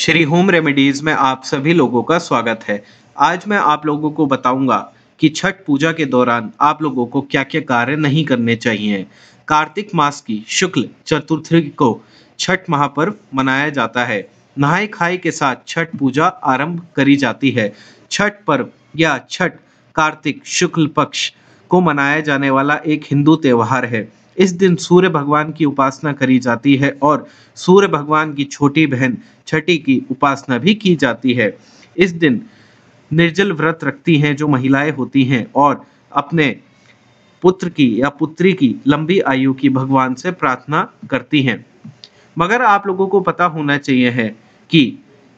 Shri home remedies में आप सभी लोगों का स्वागत है आज मैं आप लोगों को बताऊंगा कि छठ पूजा के दौरान आप लोगों को क्या क्या कार्य नहीं करने चाहिए कार्तिक मास की शुक्ल चतुर्थी को छठ महापर्व मनाया जाता है नहाए खाई के साथ छठ पूजा आरंभ करी जाती है छठ पर्व या छठ कार्तिक शुक्ल पक्ष को मनाया जाने वाला एक हिंदू त्यौहार है इस दिन सूर्य भगवान की उपासना करी जाती है और सूर्य भगवान की छोटी बहन छठी की उपासना भी की जाती है इस दिन निर्जल व्रत रखती हैं जो महिलाएं होती हैं और अपने पुत्र की या पुत्री की लंबी आयु की भगवान से प्रार्थना करती हैं मगर आप लोगों को पता होना चाहिए है कि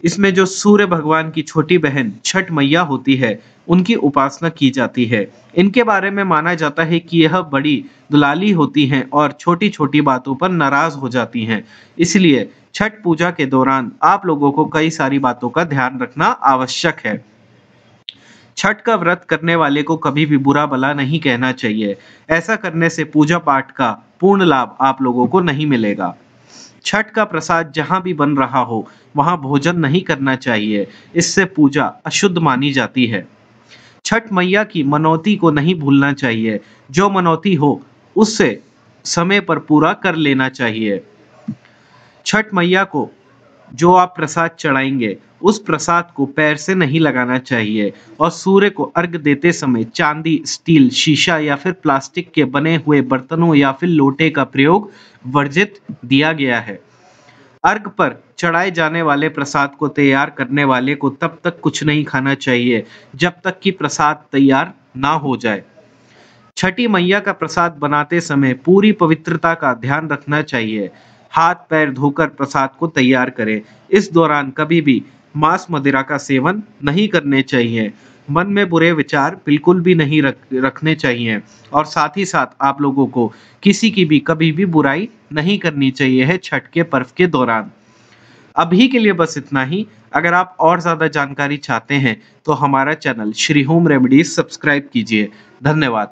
इसमें जो सूर्य भगवान की छोटी बहन छठ मैया होती है उनकी उपासना की जाती है इनके बारे में माना जाता है कि यह बड़ी दुलाली होती हैं और छोटी छोटी बातों पर नाराज हो जाती हैं इसलिए छठ पूजा के दौरान आप लोगों को कई सारी बातों का ध्यान रखना आवश्यक है छठ का व्रत करने वाले को कभी भी बुरा भला नहीं कहना चाहिए ऐसा करने से पूजा पाठ का पूर्ण लाभ आप लोगों को नहीं मिलेगा छठ का प्रसाद जहां भी बन रहा हो वहाँ भोजन नहीं करना चाहिए इससे पूजा अशुद्ध मानी जाती है छठ मैया की मनौती को नहीं भूलना चाहिए जो मनौती हो उससे समय पर पूरा कर लेना चाहिए छठ मैया को जो आप प्रसाद चढ़ाएंगे उस प्रसाद को पैर से नहीं लगाना चाहिए और सूर्य को अर्घ देते समय चांदी स्टील शीशा या फिर प्लास्टिक के बने हुए बर्तनों या फिर लोटे का प्रयोग वर्जित दिया गया है अर्घ पर चढ़ाए जाने वाले प्रसाद को तैयार करने वाले को तब तक कुछ नहीं खाना चाहिए जब तक कि प्रसाद तैयार ना हो जाए छठी मैया का प्रसाद बनाते समय पूरी पवित्रता का ध्यान रखना चाहिए हाथ पैर धोकर प्रसाद को तैयार करें इस दौरान कभी भी मांस मदिरा का सेवन नहीं करने चाहिए मन में बुरे विचार बिल्कुल भी नहीं रख रखने चाहिए और साथ ही साथ आप लोगों को किसी की भी कभी भी बुराई नहीं करनी चाहिए है छठ के पर्व के दौरान अभी के लिए बस इतना ही अगर आप और ज़्यादा जानकारी चाहते हैं तो हमारा channel Shri home remedies subscribe कीजिए धन्यवाद